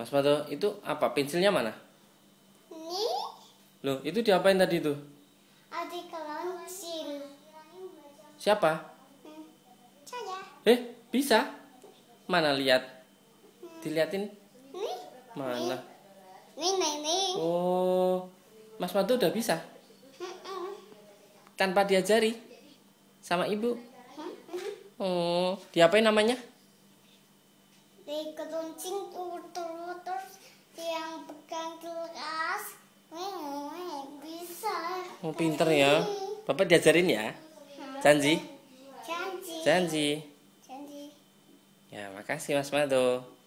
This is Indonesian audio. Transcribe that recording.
Mas Mato, itu apa? Pensilnya mana? Ini. Loh, itu diapain tadi itu? Ada Siapa? Hmm, saya. Eh, bisa? Mana lihat? Diliatin? Ini. Mana? Ini, ini, ini. Oh, Mas Mato udah bisa? Hmm, Tanpa diajari? Sama ibu? Hmm, oh, diapain namanya? dikeruncing tur terus yang pegang kelas bisa oh pinter ya bapak diajarin ya janji janji janji, janji. ya makasih mas Mado